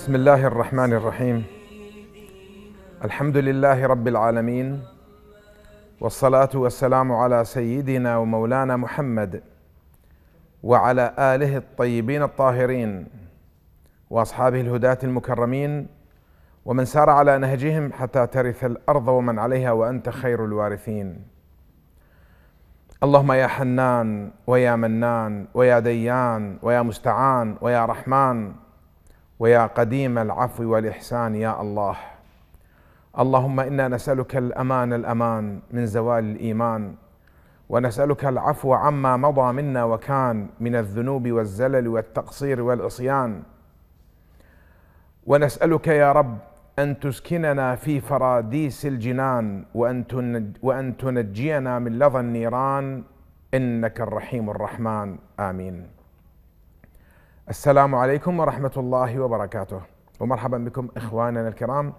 بسم الله الرحمن الرحيم الحمد لله رب العالمين والصلاه والسلام على سيدنا ومولانا محمد وعلى اله الطيبين الطاهرين واصحابه الهداه المكرمين ومن سار على نهجهم حتى ترث الارض ومن عليها وانت خير الوارثين اللهم يا حنان ويا منان ويا ديان ويا مستعان ويا رحمن ويا قديم العفو والإحسان يا الله اللهم إنا نسألك الأمان الأمان من زوال الإيمان ونسألك العفو عما مضى منا وكان من الذنوب والزلل والتقصير والعصيان ونسألك يا رب أن تسكننا في فراديس الجنان وأن تنجينا من لظى النيران إنك الرحيم الرحمن آمين السلام عليكم ورحمة الله وبركاته ومرحبا بكم إخواننا الكرام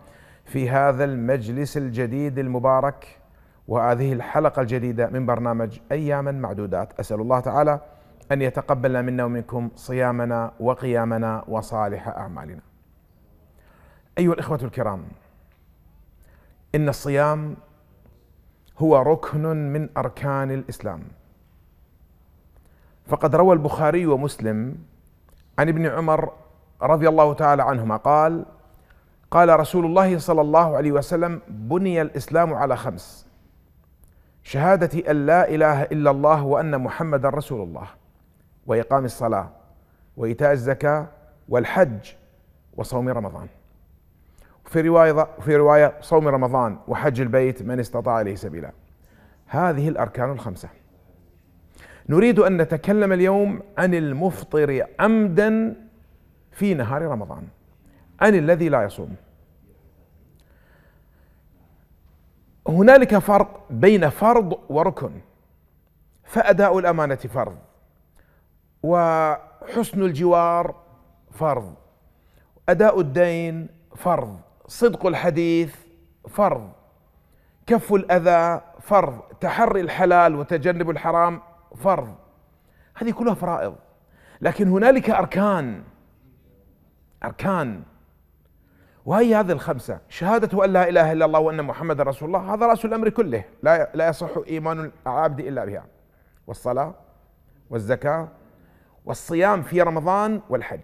في هذا المجلس الجديد المبارك وهذه الحلقة الجديدة من برنامج أياما معدودات أسأل الله تعالى أن يتقبل منا ومنكم صيامنا وقيامنا وصالح أعمالنا أيها الإخوة الكرام إن الصيام هو ركن من أركان الإسلام فقد روى البخاري ومسلم عن ابن عمر رضي الله تعالى عنهما قال قال رسول الله صلى الله عليه وسلم بني الاسلام على خمس شهادة أن لا إله إلا الله وأن محمدا رسول الله وإقام الصلاة وإيتاء الزكاة والحج وصوم رمضان في رواية في رواية صوم رمضان وحج البيت من استطاع إليه سبيلا هذه الأركان الخمسة نريد ان نتكلم اليوم عن المفطر عمدا في نهار رمضان عن الذي لا يصوم هنالك فرق بين فرض وركن فاداء الامانه فرض وحسن الجوار فرض اداء الدين فرض صدق الحديث فرض كف الاذى فرض تحري الحلال وتجنب الحرام فرض هذه كلها فرائض لكن هنالك أركان أركان وهي هذه الخمسة شهادة أن لا إله إلا الله وأن محمد رسول الله هذا رأس الأمر كله لا لا يصح إيمان العبد إلا بها والصلاة والزكاة والصيام في رمضان والحج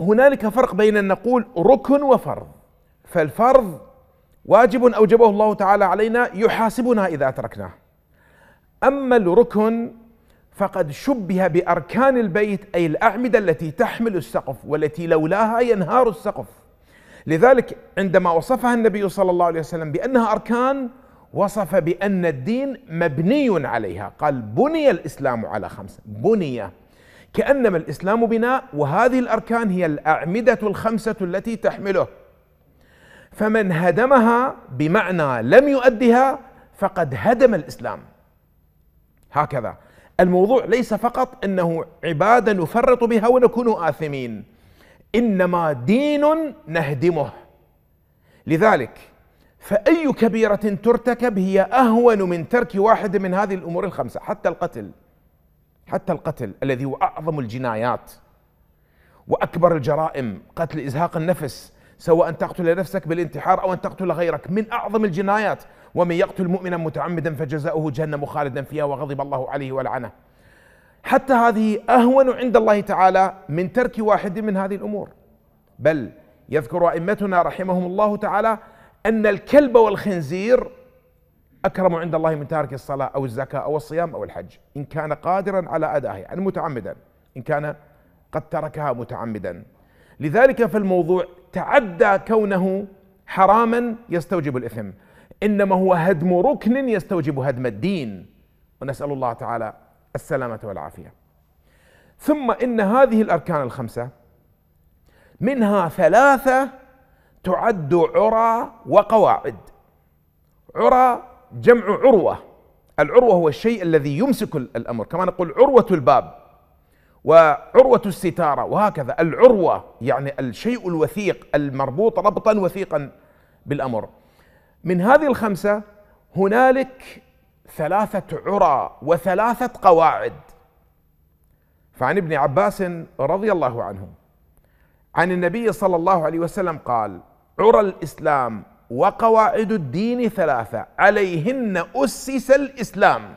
هنالك فرق بين أن نقول ركن وفرض فالفرض واجب أوجبه الله تعالى علينا يحاسبنا إذا أتركناه أما الركن فقد شبه بأركان البيت أي الأعمدة التي تحمل السقف والتي لولاها ينهار السقف لذلك عندما وصفها النبي صلى الله عليه وسلم بأنها أركان وصف بأن الدين مبني عليها قال بني الإسلام على خمسة بني كأنما الإسلام بناء وهذه الأركان هي الأعمدة الخمسة التي تحمله فمن هدمها بمعنى لم يؤدها فقد هدم الإسلام هكذا الموضوع ليس فقط انه عباده نفرط بها ونكون اثمين انما دين نهدمه لذلك فاي كبيره ترتكب هي اهون من ترك واحد من هذه الامور الخمسه حتى القتل حتى القتل الذي هو اعظم الجنايات واكبر الجرائم قتل ازهاق النفس سواء ان تقتل نفسك بالانتحار او ان تقتل غيرك من اعظم الجنايات ومن يقتل مؤمنا متعمدا فجزاؤه جهنم خالدا فيها وغضب الله عليه ولعنه حتى هذه اهون عند الله تعالى من ترك واحد من هذه الامور بل يذكر ائمتنا رحمهم الله تعالى ان الكلب والخنزير اكرم عند الله من تارك الصلاه او الزكاه او الصيام او الحج ان كان قادرا على ادائها يعني متعمدا ان كان قد تركها متعمدا لذلك فالموضوع تعدى كونه حراما يستوجب الاثم انما هو هدم ركن يستوجب هدم الدين ونسال الله تعالى السلامه والعافيه ثم ان هذه الاركان الخمسه منها ثلاثه تعد عرى وقواعد عرى جمع عروه العروه هو الشيء الذي يمسك الامر كما نقول عروه الباب وعروه الستاره وهكذا العروه يعني الشيء الوثيق المربوط ربطا وثيقا بالامر من هذه الخمسة هنالك ثلاثة عرى وثلاثة قواعد فعن ابن عباس رضي الله عنه عن النبي صلى الله عليه وسلم قال عرى الإسلام وقواعد الدين ثلاثة عليهن أسس الإسلام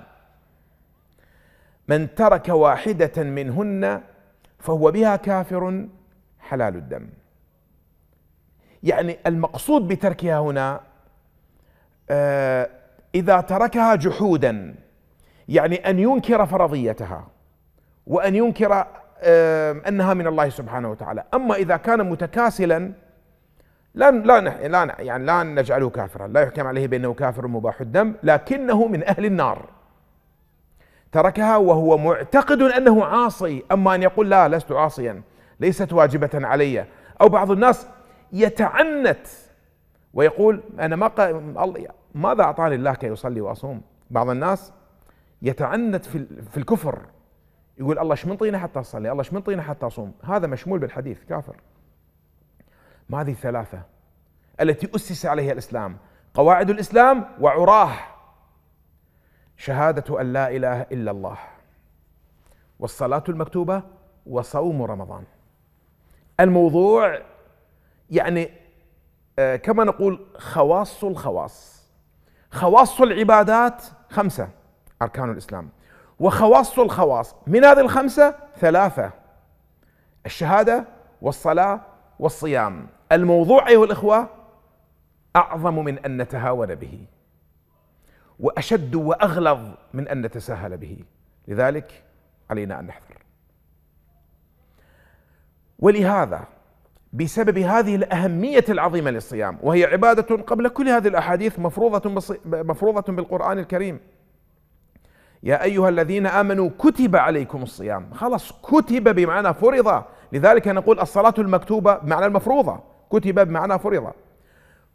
من ترك واحدة منهن فهو بها كافر حلال الدم يعني المقصود بتركها هنا آه، إذا تركها جحودا يعني أن ينكر فرضيتها وأن ينكر آه، أنها من الله سبحانه وتعالى أما إذا كان متكاسلا لا لا لا يعني لا نجعله كافرا لا يحكم عليه بأنه كافر مباح الدم لكنه من أهل النار تركها وهو معتقد أنه عاصي أما أن يقول لا لست عاصيا ليست واجبة علي أو بعض الناس يتعنت ويقول أنا ما ماذا أعطاني الله كي أصلي وأصوم بعض الناس يتعنت في, في الكفر يقول الله شمنطينا حتى أصلي الله شمنطينا حتى أصوم هذا مشمول بالحديث كافر ما هذه الثلاثة التي أسس عليها الإسلام قواعد الإسلام وعراه شهادة أن لا إله إلا الله والصلاة المكتوبة وصوم رمضان الموضوع يعني آه، كما نقول خواص الخواص خواص العبادات خمسة أركان الإسلام وخواص الخواص من هذه الخمسة ثلاثة الشهادة والصلاة والصيام الموضوع أيها الإخوة أعظم من أن نتهاون به وأشد وأغلظ من أن نتساهل به لذلك علينا أن نحذر ولهذا بسبب هذه الأهمية العظيمة للصيام وهي عبادة قبل كل هذه الأحاديث مفروضة, مفروضة بالقرآن الكريم يا أيها الذين آمنوا كتب عليكم الصيام خلاص كتب بمعنى فرض لذلك نقول الصلاة المكتوبة بمعنى المفروضة كتب بمعنى فرض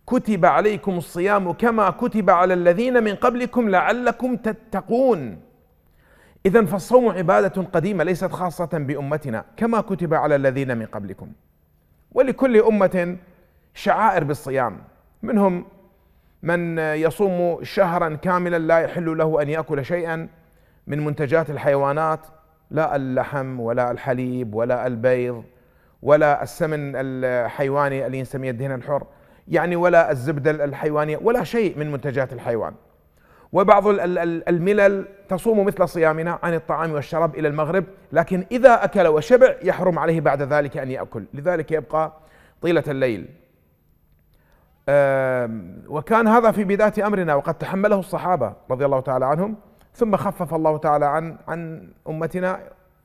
كتب عليكم الصيام كما كتب على الذين من قبلكم لعلكم تتقون إذا فالصوم عبادة قديمة ليست خاصة بأمتنا كما كتب على الذين من قبلكم ولكل أمة شعائر بالصيام منهم من يصوم شهرا كاملا لا يحل له أن يأكل شيئا من منتجات الحيوانات لا اللحم ولا الحليب ولا البيض ولا السمن الحيواني اللي نسميه الدهن الحر يعني ولا الزبدة الحيوانية ولا شيء من منتجات الحيوان وبعض الملل تصوم مثل صيامنا عن الطعام والشراب إلى المغرب لكن إذا أكل وشبع يحرم عليه بعد ذلك أن يأكل لذلك يبقى طيلة الليل وكان هذا في بداية أمرنا وقد تحمله الصحابة رضي الله تعالى عنهم ثم خفف الله تعالى عن عن أمتنا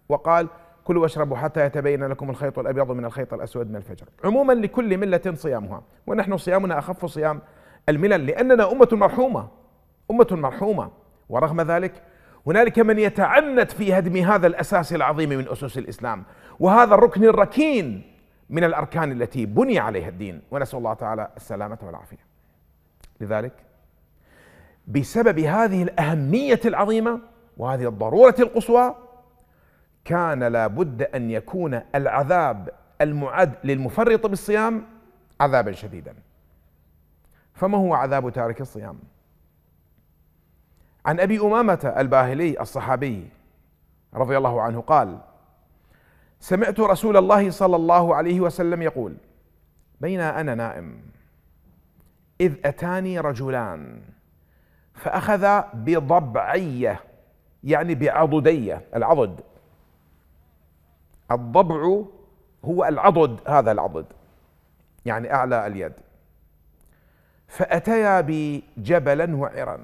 وقال كلوا واشربوا حتى يتبين لكم الخيط الأبيض من الخيط الأسود من الفجر عموما لكل ملة صيامها ونحن صيامنا أخف صيام الملل لأننا أمة مرحومة أمة مرحومة ورغم ذلك هنالك من يتعنت في هدم هذا الأساس العظيم من أسس الإسلام وهذا الركن الركين من الأركان التي بني عليها الدين ونسأل الله تعالى السلامة والعافية لذلك بسبب هذه الأهمية العظيمة وهذه الضرورة القصوى كان لابد أن يكون العذاب المعد للمفرط بالصيام عذابا شديدا فما هو عذاب تارك الصيام؟ عن ابي امامه الباهلي الصحابي رضي الله عنه قال سمعت رسول الله صلى الله عليه وسلم يقول بين انا نائم اذ اتاني رجلان فاخذ بضبعيه يعني بعضديه العضد الضبع هو العضد هذا العضد يعني اعلى اليد فاتيا بجبلا وعرا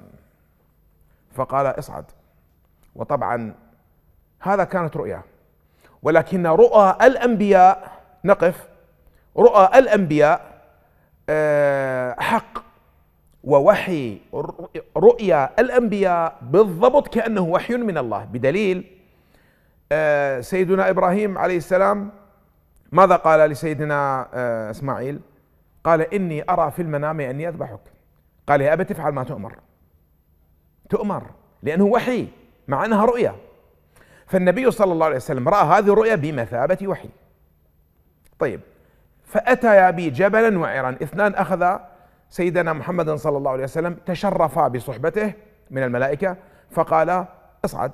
فقال اصعد وطبعا هذا كانت رؤيا ولكن رؤى الانبياء نقف رؤى الانبياء آه، حق ووحي رؤيا الانبياء بالضبط كانه وحي من الله بدليل آه، سيدنا ابراهيم عليه السلام ماذا قال لسيدنا آه، اسماعيل؟ قال اني ارى في المنام اني اذبحك قال يا ابت افعل ما تؤمر تؤمر لأنه وحي مع أنها رؤية فالنبي صلى الله عليه وسلم رأى هذه الرؤية بمثابة وحي طيب فأتيا بجبلا وعرا اثنان أخذ سيدنا محمد صلى الله عليه وسلم تشرفا بصحبته من الملائكة فقال اصعد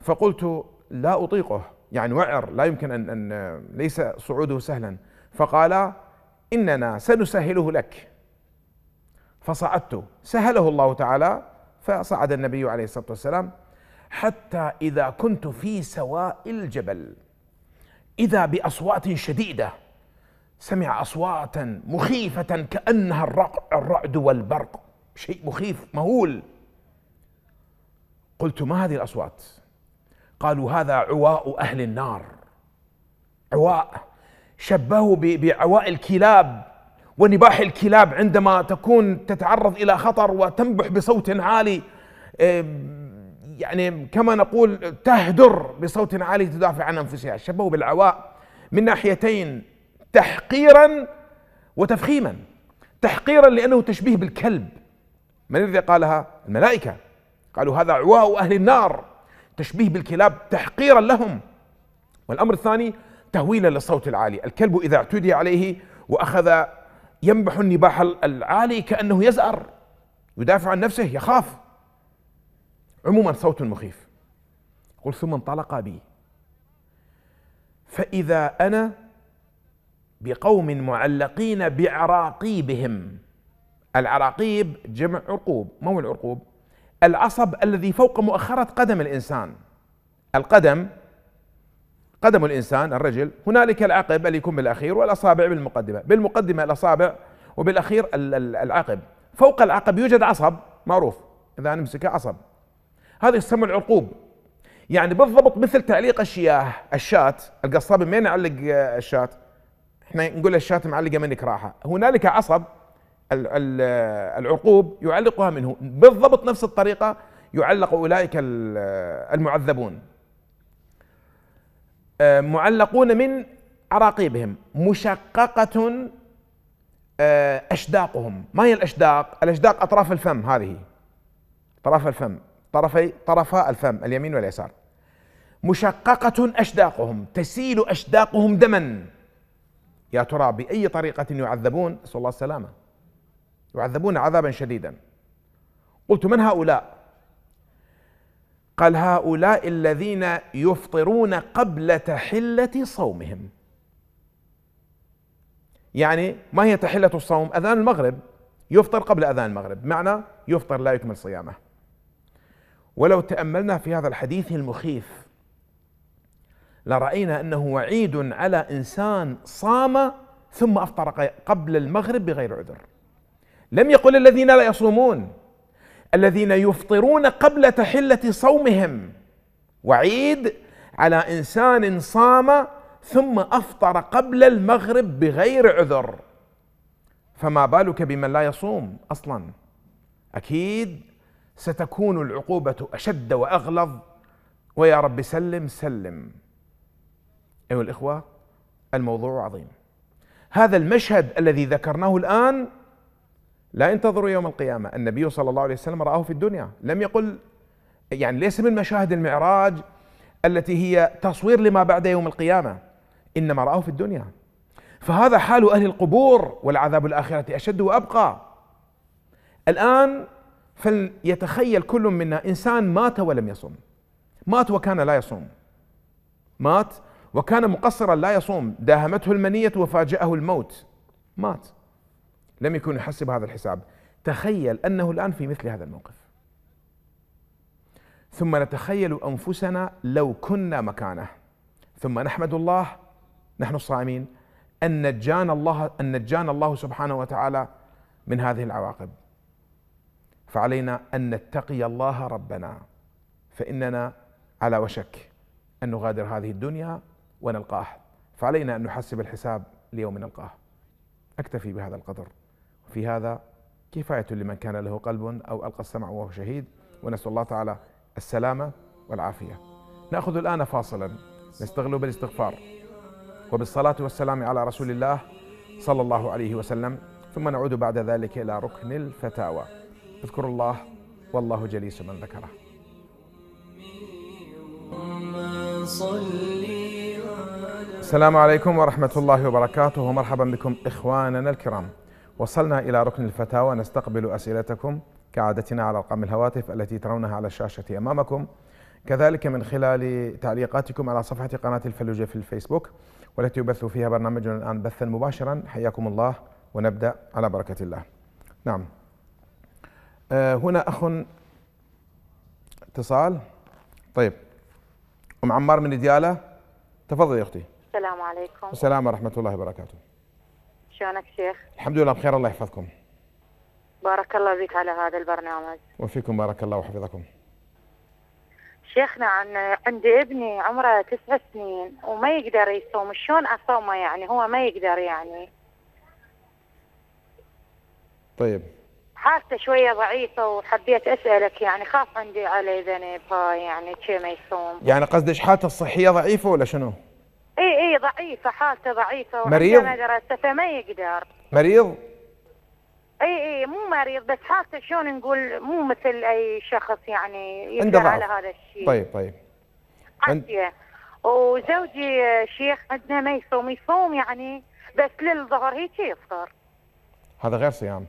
فقلت لا أطيقه يعني وعر لا يمكن أن, أن ليس صعوده سهلا فقال إننا سنسهله لك فصعدت سهله الله تعالى فصعد النبي عليه الصلاة والسلام حتى إذا كنت في سواء الجبل إذا بأصوات شديدة سمع أصواتا مخيفة كأنها الرعد والبرق شيء مخيف مهول قلت ما هذه الأصوات قالوا هذا عواء أهل النار عواء شبهوا بعواء الكلاب ونباح الكلاب عندما تكون تتعرض الى خطر وتنبح بصوت عالي إيه، يعني كما نقول تهدر بصوت عالي تدافع عن انفسها شبهوا بالعواء من ناحيتين تحقيرا وتفخيما تحقيرا لانه تشبيه بالكلب من الذي قالها الملائكه قالوا هذا عواء اهل النار تشبيه بالكلاب تحقيرا لهم والامر الثاني تهويلا للصوت العالي الكلب اذا اعتدي عليه واخذ ينبح النباح العالي كأنه يزأر يدافع عن نفسه يخاف عموما صوت مخيف قل ثم انطلق بي فإذا أنا بقوم معلقين بعراقيبهم العراقيب جمع عرقوب ما هو العرقوب العصب الذي فوق مؤخرة قدم الإنسان القدم قدم الإنسان الرجل هنالك العقب اللي يكون بالأخير والأصابع بالمقدمة بالمقدمة الأصابع وبالأخير العقب فوق العقب يوجد عصب معروف إذا نمسكه عصب هذا يسمى العقوب يعني بالضبط مثل تعليق الشياه الشات القصاب من يعلق آه، الشات احنا نقول الشات معلقة منك راحه هنالك عصب آه، العقوب يعلقها منه بالضبط نفس الطريقة يعلق أولئك آه، المعذبون آه، معلقون من عراقيبهم مشققة آه، أشداقهم ما هي الأشداق؟ الأشداق أطراف الفم هذه طرف الفم طرفي طرفا الفم اليمين واليسار مشققة أشداقهم تسيل أشداقهم دما يا ترى بأي طريقة يعذبون؟ نسأل الله السلامة يعذبون عذابا شديدا قلت من هؤلاء؟ قال هؤلاء الذين يفطرون قبل تحلة صومهم يعني ما هي تحلة الصوم أذان المغرب يفطر قبل أذان المغرب معنى يفطر لا يكمل صيامه ولو تأملنا في هذا الحديث المخيف لرأينا أنه وعيد على إنسان صام ثم أفطر قبل المغرب بغير عذر لم يقل الذين لا يصومون الذين يفطرون قبل تحله صومهم وعيد على انسان صام ثم افطر قبل المغرب بغير عذر فما بالك بمن لا يصوم اصلا اكيد ستكون العقوبه اشد واغلظ ويا رب سلم سلم ايها الاخوه الموضوع عظيم هذا المشهد الذي ذكرناه الان لا ينتظر يوم القيامة النبي صلى الله عليه وسلم رآه في الدنيا لم يقل يعني ليس من مشاهد المعراج التي هي تصوير لما بعد يوم القيامة إنما رآه في الدنيا فهذا حال أهل القبور والعذاب الآخرة أشد وأبقى الآن فليتخيل كل منا إنسان مات ولم يصم مات وكان لا يصوم مات وكان مقصرا لا يصوم داهمته المنية وفاجأه الموت مات لم يكن يحسب هذا الحساب تخيل أنه الآن في مثل هذا الموقف ثم نتخيل أنفسنا لو كنا مكانه ثم نحمد الله نحن الصائمين أن نجانا الله أن نجانا الله سبحانه وتعالى من هذه العواقب فعلينا أن نتقي الله ربنا فإننا على وشك أن نغادر هذه الدنيا ونلقاه فعلينا أن نحسب الحساب ليوم نلقاه أكتفي بهذا القدر في هذا كفاية لمن كان له قلب أو ألقى السمع وهو شهيد ونسأل الله تعالى السلامة والعافية نأخذ الآن فاصلا نستغل بالاستغفار وبالصلاة والسلام على رسول الله صلى الله عليه وسلم ثم نعود بعد ذلك إلى ركن الفتاوى اذكروا الله والله جليس من ذكره السلام عليكم ورحمة الله وبركاته ومرحبا بكم إخواننا الكرام وصلنا إلى ركن الفتاوى نستقبل أسئلتكم كعادتنا على أرقام الهواتف التي ترونها على الشاشة أمامكم كذلك من خلال تعليقاتكم على صفحة قناة الفلوجة في الفيسبوك والتي يبث فيها برنامجنا الآن بثا مباشرا حياكم الله ونبدأ على بركة الله نعم آه، هنا أخ اتصال طيب أم عمار من ديالة تفضل يا أختي السلام عليكم السلام ورحمة الله وبركاته شلونك شيخ؟ الحمد لله بخير الله يحفظكم. بارك الله فيك على هذا البرنامج. وفيكم بارك الله وحفظكم. شيخنا عن عندي ابني عمره تسع سنين وما يقدر يصوم، شلون اصومه يعني هو ما يقدر يعني. طيب. حالته شويه ضعيفه وحبيت اسالك يعني خاف عندي عليه ذنب هاي يعني كيف ما يصوم. يعني قصدك حالته الصحيه ضعيفه ولا شنو؟ اي اي ضعيفه حالته ضعيفه مريض مدرسه فما يقدر مريض اي اي مو مريض بس حالته شلون نقول مو مثل اي شخص يعني عنده على هذا الشيء طيب طيب عافيه وزوجي شيخ عندنا ما يصوم يصوم يعني بس للظهر هيك يفطر هذا غير صيام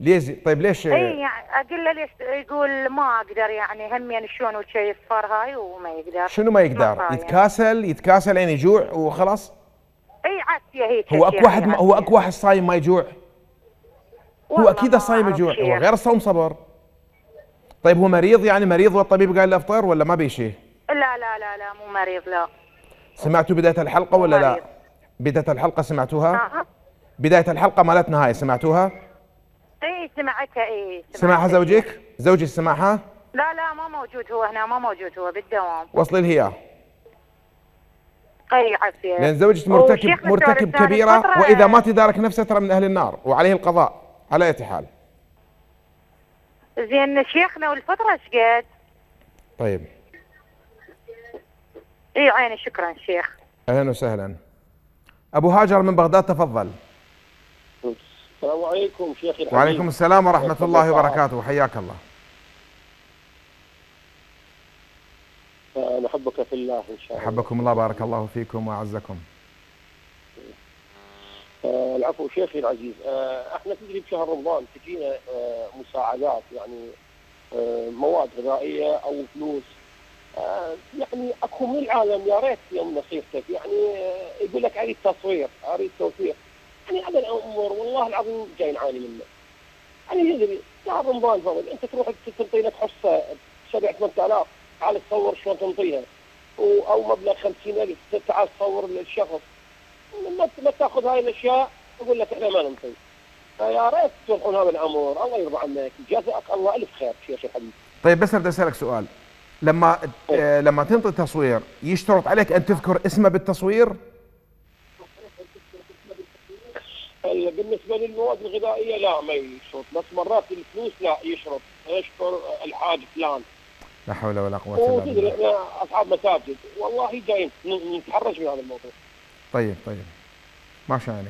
ليش طيب ليش اي يعني اقول له ليش يقول ما اقدر يعني هم يعني شلون وشي الصفر هاي وما يقدر شنو ما يقدر؟ يتكاسل يتكاسل يعني يجوع وخلاص؟ اي عافيه هيك هو اكو واحد يعني، هو اكو واحد صايم ما يجوع؟ هو اكيد الصايم يجوع هو غير الصوم صبر طيب هو مريض يعني مريض والطبيب قال له افطر ولا ما بيشي؟ لا لا لا لا مو مريض لا سمعتوا بدايه الحلقه ولا مريض. لا؟ بدايه الحلقه سمعتوها؟ آه. بدايه الحلقه مالتنا هاي سمعتوها؟ اي سمعتها اي سمعها زوجك؟ إيه. زوجك زوجي سمعها لا لا ما موجود هو هنا ما موجود هو بالدوام وصلي له اياه اي عافيه لان زوجك مرتكب مرتكب كبيره واذا ما تدارك نفسه ترى من اهل النار وعليه القضاء على اي حال زين شيخنا والفتره ايش قد؟ طيب اي عيني شكرا شيخ اهلا وسهلا ابو هاجر من بغداد تفضل السلام عليكم شيخي الحبيب وعليكم السلام ورحمة الله وبركاته حياك الله نحبك في الله إن شاء الله أحبكم الله بارك الله فيكم وأعزكم آه، العفو شيخي العزيز آه، احنا تدري بشهر رمضان تجينا آه، مساعدات يعني مواد غذائيه او فلوس يعني اكو من العالم يا ريت يوم نصيحتك يعني يقول لك اريد تصوير اريد توثيق يعني هذا الامر والله العظيم جاي نعاني منه. يعني يدري شهر رمضان فضل انت تروح تنطي لك حصه 7 8000 تعال تصور شلون تنطيها او مبلغ 50000 تعال تصور للشخص ما تاخذ هاي الاشياء يقول لك احنا ما ننطي. فيا ريت تروحون هذا الامر الله يرضى عنك جزاك الله الف خير شيخ الحبيب. طيب بس بدي اسالك سؤال لما إيه. آه، لما تنطي تصوير يشترط عليك ان تذكر اسمه بالتصوير؟ هي بالنسبه للمواد الغذائيه لا ما يشرط بس مرات الفلوس لا يشرط يشكر الحاج فلان لا حول ولا قوه الا بالله احنا اصحاب مساجد والله جايين نتحرج من هذا الموضوع طيب طيب ماشي شاء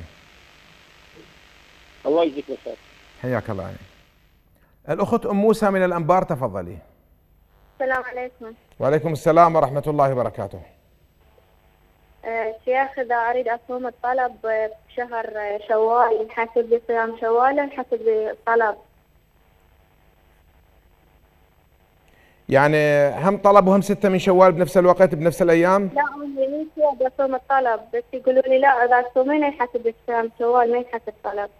الله يجزيك الخير حياك الله علي الاخت ام موسى من الانبار تفضلي السلام عليكم وعليكم السلام ورحمه الله وبركاته سياخذ آه، اريد اصوم الطلب بشهر آه، آه، شوال نحاسب بصيام شوال نحاسب بالطلب يعني هم طلب وهم ستة من شوال بنفس الوقت بنفس الأيام؟ لا هم بصوم يعني الطلب بس يقولوا لي لا إذا صومين ينحسب بصيام شوال ما ينحسب طلب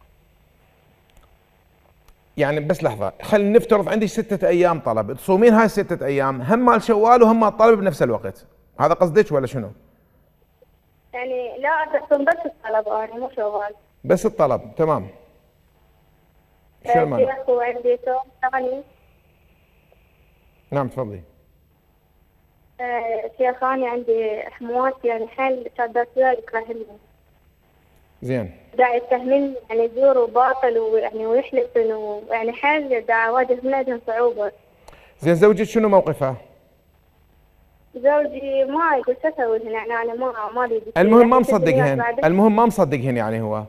يعني بس لحظة خلينا نفترض عندك ستة أيام طلب تصومين هاي ستة أيام هم مال شوال وهم مال طلب بنفس الوقت هذا قصدك ولا شنو؟ يعني لا بس الطلب أنا آه، يعني مو شغال بس الطلب تمام شو آه، المانع؟ عندي ثاني نعم تفضلي آه، في أخواني عندي حموات يعني حال صدرت له يكرهني زين دا يتهمني يعني زور وباطل ويعني ويحلف انه يعني حال دا اواجه صعوبه زين زوجك شنو موقفها؟ زوجي ما يقول تسوي هنا يعني انا ما ما المهم ما مصدق المهم ما مصدق يعني هو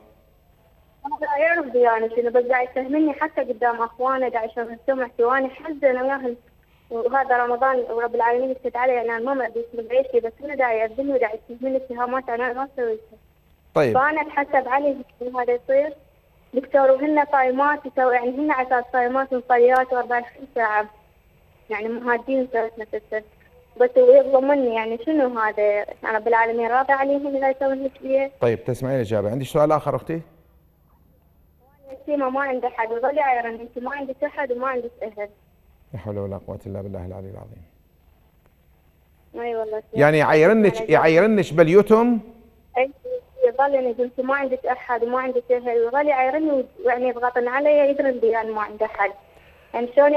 لا يعرف ديانتي يعني بس قاعد يفهمني حتى قدام اخوانه قاعد يشوفهم سمعتي وانا حزن وياهم وهذا رمضان ورب العالمين يسعد علي يعني انا ما مأبيش بعيشي بس انا قاعد يأذني وقاعد يتهمني اتهامات انا ما سويتها. طيب. فانا اتحسب عليه هذا يصير دكتور وهن صايمات يسوي يعني هن على اساس صايمات ومصليات 24 ساعه يعني مهادين سويت نفسها. بس يظلمني يعني شنو هذا رب العالمين راضي عليهم اذا يسوون كذي طيب تسمعين الاجابه عندي سؤال اخر اختي؟ ما عندي احد وظل عيرن انت ما عندك احد وما عندك اهل لا حول ولا قوه الا بالله العلي العظيم اي والله يعني يعيرنك يعيرنك باليتم اي يظل يعني قلت ما عندك احد وما عندك اهل ويظل يعيرني ويعني يضغطن علي يدرن بي انا ما عندي احد أنسون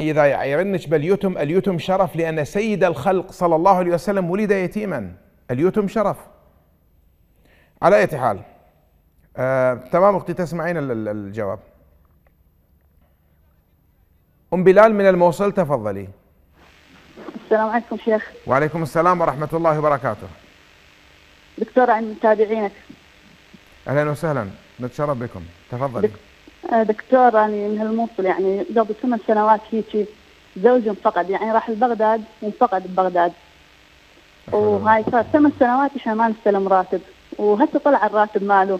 إذا يرنش باليتم اليتم شرف لأن سيد الخلق صلى الله عليه وسلم ولد يتيما اليتم شرف على أي حال آه، تمام أختي تسمعين الجواب أم بلال من الموصل تفضلي السلام عليكم شيخ وعليكم السلام ورحمة الله وبركاته دكتور عن متابعينك أهلا وسهلا نتشرف بكم تفضلي دك... دكتور أنا يعني من الموصل يعني قبل ثمان سنوات هيك زوجي انفقد يعني راح لبغداد وانفقد ببغداد وهاي صار ثمان سنوات احنا ما نستلم راتب وهسه طلع الراتب ماله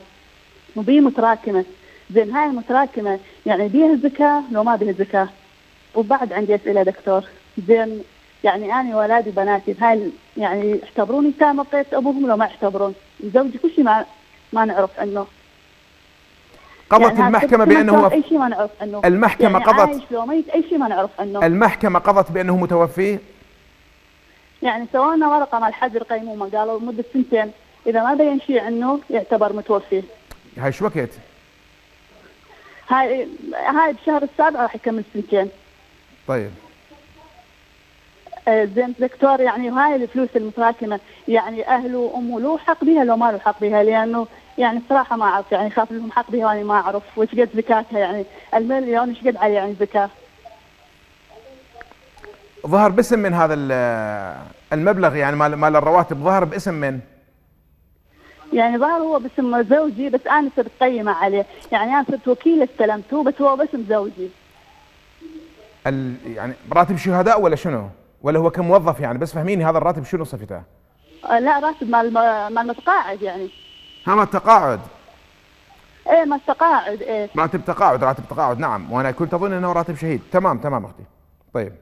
وبيه متراكمه زين هاي المتراكمه يعني بيها زكاه لو ما بيها زكاه وبعد عندي اسئله دكتور زين يعني انا ولادي وبناتي هاي يعني يعتبروني كان بقيت ابوهم لو ما يعتبرون زوجي كل شيء ما ما نعرف عنه قضت يعني المحكمة بأنه أي شيء ما نعرف أنه المحكمة يعني قضت عايش لو ميت أي شيء ما نعرف أنه المحكمة قضت بأنه متوفي يعني سواء ورقة مع الحجر قيمومة قالوا لمدة سنتين إذا ما بين شيء عنه يعتبر متوفي هاي شو وقت؟ هاي هاي بشهر السابع راح يكمل سنتين طيب آه، زين دكتور يعني هاي الفلوس المتراكمه يعني اهله وامه له حق بها لو ما له حق بها لانه يعني الصراحة ما أعرف يعني خاف لهم حق ديواني ما أعرف وش قد زكاتها يعني المليون وش قد عليه يعني زكاة ظهر باسم من هذا المبلغ يعني مال مال الرواتب ظهر باسم من؟ يعني ظهر هو باسم زوجي بس انا صرت قيمه عليه، يعني انا صرت وكيل استلمته بس هو باسم زوجي. ال يعني راتب شهداء ولا شنو؟ ولا هو كموظف يعني بس فهميني هذا الراتب شنو صفته؟ آه، لا راتب مال مال متقاعد يعني. ها ما التقاعد ايه ما التقاعد ايه راتب تقاعد راتب تقاعد نعم وانا كنت اظن انه راتب شهيد تمام تمام اختي طيب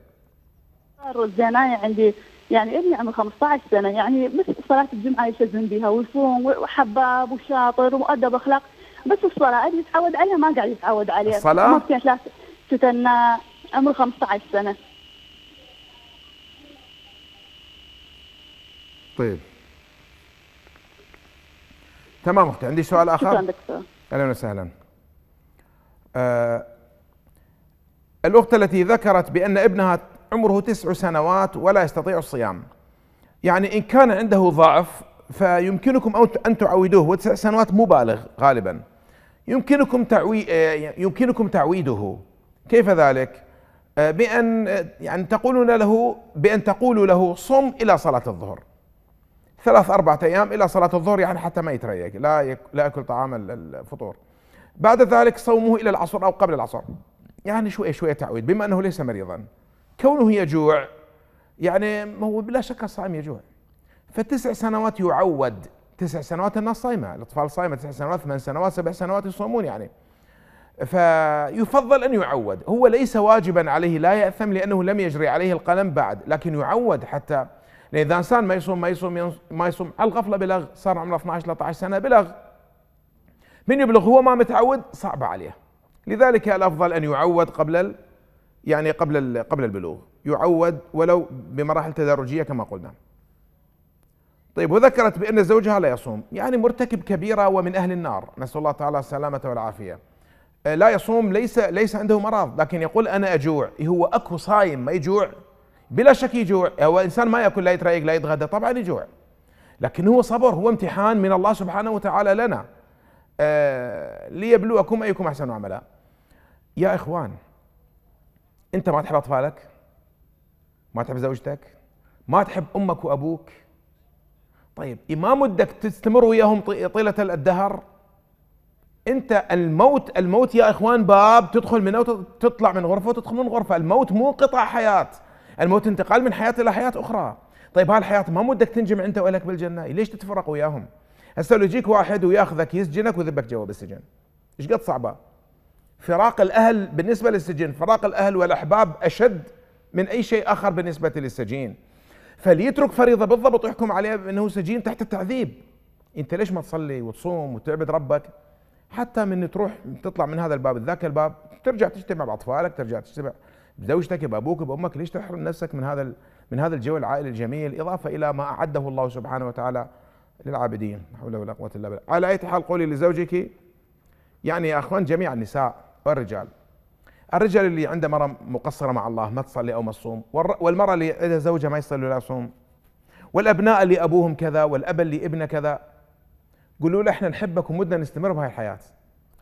الزناية عندي يعني ابني عمره 15 سنه يعني مثل صلاه الجمعه يلتزم بها ويصوم وحباب وشاطر ومؤدب اخلاق بس الصلاه ابني يتعود عليها ما قاعد يتعود عليها الصلاه؟ ما في ثلاث عمره 15 سنه طيب تمام اختي عندي سؤال اخر شكرا دكتور اهلا وسهلا آه الاخت التي ذكرت بان ابنها عمره تسع سنوات ولا يستطيع الصيام يعني ان كان عنده ضعف فيمكنكم ان تعودوه هو تسع سنوات مبالغ غالبا يمكنكم تعوي آه، يمكنكم تعويده كيف ذلك؟ آه، بأن آه، يعني تقولون له بأن تقولوا له صم إلى صلاة الظهر ثلاث أربعة أيام إلى صلاة الظهر يعني حتى ما يتريق لا يك... لا يأكل طعام الفطور بعد ذلك صومه إلى العصر أو قبل العصر يعني شوية شوية تعويد بما أنه ليس مريضا كونه يجوع يعني هو بلا شك الصائم يجوع فتسع سنوات يعود تسع سنوات الناس صايمة الأطفال صايمة تسع سنوات ثمان سنوات سبع سنوات يصومون يعني فيفضل أن يعود هو ليس واجبا عليه لا يأثم لأنه لم يجري عليه القلم بعد لكن يعود حتى لان اذا انسان ما يصوم ما يصوم ما يصوم على الغفله بلغ صار عمره 12 13 سنه بلغ من يبلغ هو ما متعود صعبه عليه لذلك الافضل ان يعود قبل ال يعني قبل ال قبل البلوغ يعود ولو بمراحل تدرجيه كما قلنا طيب وذكرت بان زوجها لا يصوم يعني مرتكب كبيره ومن اهل النار نسال الله تعالى السلامه والعافيه آه، لا يصوم ليس ليس عنده مرض لكن يقول انا اجوع هو اكو صايم ما يجوع بلا شك يجوع هو إنسان ما يأكل لا يتريق لا يتغدى طبعا يجوع لكن هو صبر هو امتحان من الله سبحانه وتعالى لنا آه ليبلوكم أيكم أحسن عملا يا إخوان أنت ما تحب أطفالك ما تحب زوجتك ما تحب أمك وأبوك طيب ما مدك تستمر وياهم طيلة الدهر انت الموت الموت يا اخوان باب تدخل منه وتطلع من غرفه وتدخل من غرفه الموت مو قطع حياه الموت انتقال من حياة إلى حياة أخرى طيب هالحياة ما مدك تنجم أنت وإلك بالجنة ليش تتفرق وياهم هسه لو يجيك واحد وياخذك يسجنك ويذبك جوا بالسجن ايش قد صعبة فراق الأهل بالنسبة للسجن فراق الأهل والأحباب أشد من أي شيء آخر بالنسبة للسجين فليترك فريضة بالضبط ويحكم عليه بأنه سجين تحت التعذيب أنت ليش ما تصلي وتصوم وتعبد ربك حتى من تروح تطلع من هذا الباب ذاك الباب ترجع تجتمع بأطفالك ترجع تجتمع بزوجتك بابوك بامك ليش تحرم نفسك من هذا من هذا الجو العائلي الجميل اضافه الى ما اعده الله سبحانه وتعالى للعابدين لا حول ولا قوه الا بالله على اي حال قولي لزوجك يعني يا اخوان جميع النساء والرجال الرجال اللي عنده مرأة مقصرة مع الله ما تصلي أو ما تصوم والمرأة اللي عندها زوجها ما يصلي ولا يصوم والأبناء اللي أبوهم كذا والأب اللي ابنه كذا قولوا له احنا نحبك ومدنا نستمر بهاي الحياة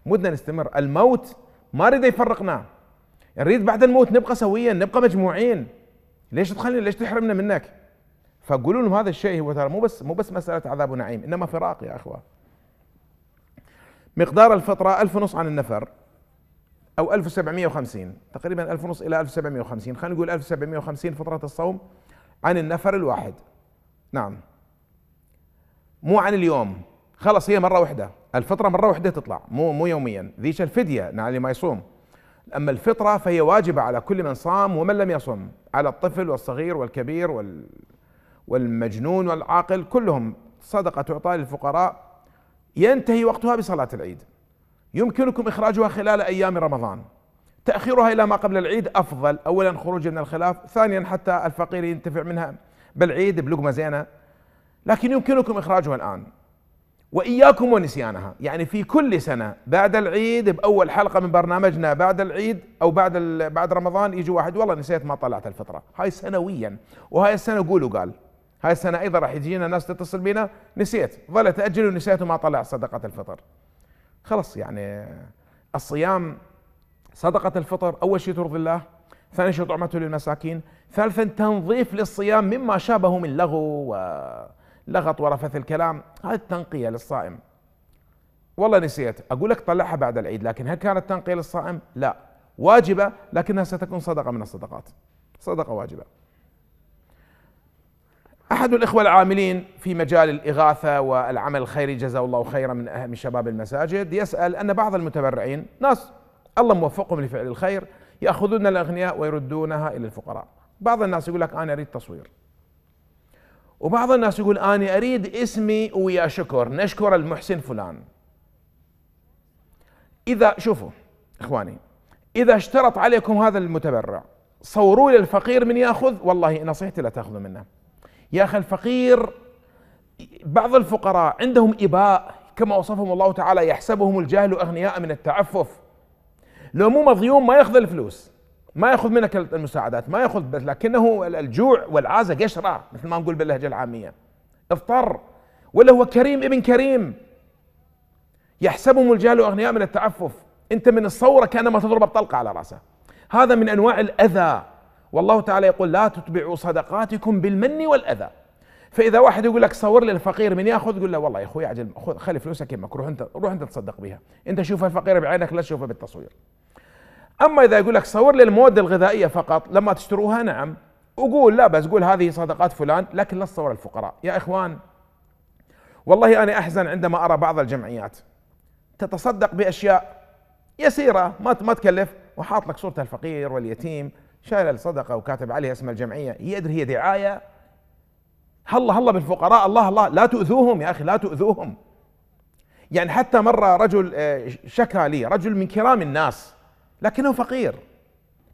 مدنا نستمر الموت ما ريد يفرقنا نريد بعد الموت نبقى سويا نبقى مجموعين ليش تخلينا ليش تحرمنا منك فقولوا لهم هذا الشيء هو ترى مو بس مو بس مساله عذاب ونعيم انما فراق يا اخوه مقدار الفطره ألف ونص عن النفر او 1750 تقريبا 1000 ونص الى 1750 خلينا نقول 1750 فطره الصوم عن النفر الواحد نعم مو عن اليوم خلص هي مره واحده الفطره مره واحده تطلع مو مو يوميا ذيش الفديه نعم اللي ما يصوم أما الفطرة فهي واجبة على كل من صام ومن لم يصم على الطفل والصغير والكبير وال والمجنون والعاقل كلهم صدقة تعطى للفقراء ينتهي وقتها بصلاة العيد يمكنكم إخراجها خلال أيام رمضان تأخيرها إلى ما قبل العيد أفضل أولا خروج من الخلاف ثانيا حتى الفقير ينتفع منها بالعيد بلقمة زينة لكن يمكنكم إخراجها الآن وإياكم ونسيانها يعني في كل سنة بعد العيد بأول حلقة من برنامجنا بعد العيد أو بعد بعد رمضان يجي واحد والله نسيت ما طلعت الفطرة هاي سنويا وهاي السنة قولوا قال هاي السنة أيضا راح يجينا ناس تتصل بنا نسيت ظلت أجل ونسيت وما طلع صدقة الفطر خلص يعني الصيام صدقة الفطر أول شيء ترضي الله ثاني شيء طعمته للمساكين ثالثا تنظيف للصيام مما شابه من لغو و لغط ورفث الكلام هذه تنقية للصائم والله نسيت أقول لك طلعها بعد العيد لكن هل كانت تنقية للصائم؟ لا واجبة لكنها ستكون صدقة من الصدقات صدقة واجبة أحد الإخوة العاملين في مجال الإغاثة والعمل الخيري جزاه الله خيرا من أهم شباب المساجد يسأل أن بعض المتبرعين ناس الله موفقهم لفعل الخير يأخذون الأغنياء ويردونها إلى الفقراء بعض الناس يقول لك أنا أريد تصوير وبعض الناس يقول أنا أريد اسمي ويا شكر نشكر المحسن فلان إذا شوفوا إخواني إذا اشترط عليكم هذا المتبرع صوروا لي الفقير من ياخذ والله نصيحتي لا تاخذوا منه يا اخي الفقير بعض الفقراء عندهم اباء كما وصفهم الله تعالى يحسبهم الجاهل اغنياء من التعفف لو مو مضيوم ما ياخذ الفلوس ما ياخذ منك المساعدات ما ياخذ بس لكنه الجوع والعازه قشره مثل ما نقول باللهجه العاميه اضطر ولا هو كريم ابن كريم يحسبهم الجهل اغنياء من التعفف انت من الصوره كانما تضرب الطلقه على راسه هذا من انواع الاذى والله تعالى يقول لا تتبعوا صدقاتكم بالمن والاذى فاذا واحد يقول لك صور لي الفقير من ياخذ قل له والله يا اخوي عجل خلي فلوسك يمك روح انت روح انت تصدق بها انت شوف الفقير بعينك لا تشوفه بالتصوير اما اذا يقول لك صور لي المواد الغذائيه فقط لما تشتروها نعم وقول لا بس قول هذه صدقات فلان لكن لا تصور الفقراء يا اخوان والله انا احزن عندما ارى بعض الجمعيات تتصدق باشياء يسيره ما ما تكلف وحاط لك صوره الفقير واليتيم شايل الصدقه وكاتب عليها اسم الجمعيه يدري هي دعايه هلا هلا بالفقراء الله الله لا تؤذوهم يا اخي لا تؤذوهم يعني حتى مره رجل آه، شكى لي رجل من كرام الناس لكنه فقير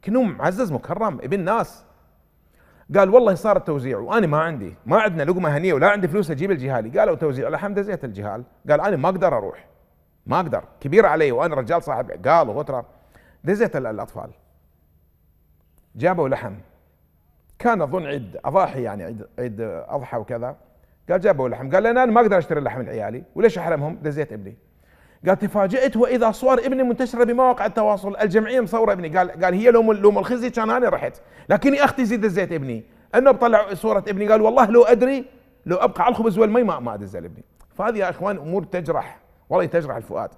لكنه معزز مكرم ابن ناس قال والله صار التوزيع وانا ما عندي ما عندنا لقمه هنيه ولا عندي فلوس اجيب الجهالي قالوا توزيع الحمد زيت الجهال قال انا ما اقدر اروح ما اقدر كبير علي وانا رجال صاحب عقال وغتره دزيت الاطفال جابوا لحم كان اظن عيد اضاحي يعني عيد عيد اضحى وكذا قال جابوا لحم قال لان انا ما اقدر اشتري لحم لعيالي وليش احرمهم دزيت ابني قال تفاجئت واذا صور ابني منتشره بمواقع التواصل الجمعيه مصوره ابني قال قال هي لوم لوم الخزي كان انا رحت لكني اختي زيد دزيت ابني انه بطلع صوره ابني قال والله لو ادري لو ابقى على الخبز والمي ما ما ادزل ابني فهذه يا اخوان امور تجرح والله تجرح الفؤاد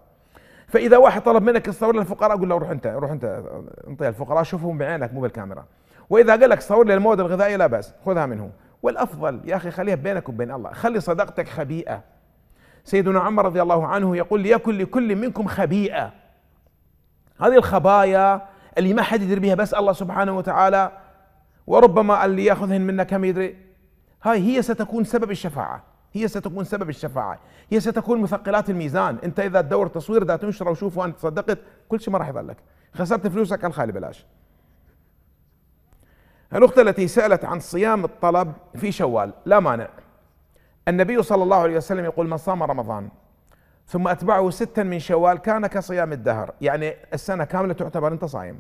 فاذا واحد طلب منك تصور للفقراء قول له روح انت روح انت انطي الفقراء شوفهم بعينك مو بالكاميرا واذا قال لك صور لي المواد الغذائيه لا باس خذها منه والافضل يا اخي خليها بينك وبين الله خلي صداقتك خبيئه سيدنا عمر رضي الله عنه يقول ليكن لكل منكم خبيئة هذه الخبايا اللي ما حد يدري بها بس الله سبحانه وتعالى وربما اللي ياخذهن منا كم يدري هاي هي ستكون سبب الشفاعة هي ستكون سبب الشفاعة هي ستكون مثقلات الميزان انت اذا تدور تصوير ذا تنشره وشوف وانت صدقت كل شيء ما راح يظلك خسرت فلوسك على خالي بلاش الأخت التي سألت عن صيام الطلب في شوال لا مانع النبي صلى الله عليه وسلم يقول من صام رمضان ثم أتبعه ستا من شوال كان كصيام الدهر يعني السنة كاملة تعتبر أنت صايم